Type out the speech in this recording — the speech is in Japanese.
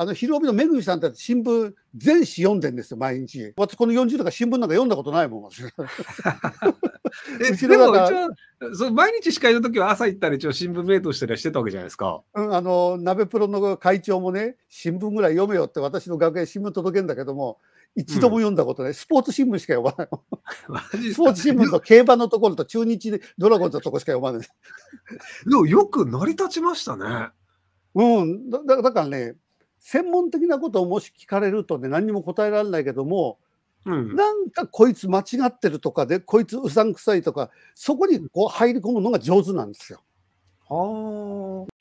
あの、昼帯のめぐみさんたち新聞全紙読んでんですよ、毎日。私この40とか新聞なんか読んだことないもん、私。えでも一応毎日司会の時は朝行ったり、一応新聞メイトしたりしてたわけじゃないですか。うん、あの、鍋プロの会長もね、新聞ぐらい読めよって私の学園新聞届けんだけども、一度も読んだことない、うん、スポーツ新聞しか読まない スポーツ新聞と競馬のところと中日でドラゴンズのとこしか読まないでもよく成り立ちましたね。うんだ、だからね専門的なことをもし聞かれるとね何にも答えられないけども、うん、なんかこいつ間違ってるとかでこいつうさんくさいとかそこにこう入り込むのが上手なんですよ。はあ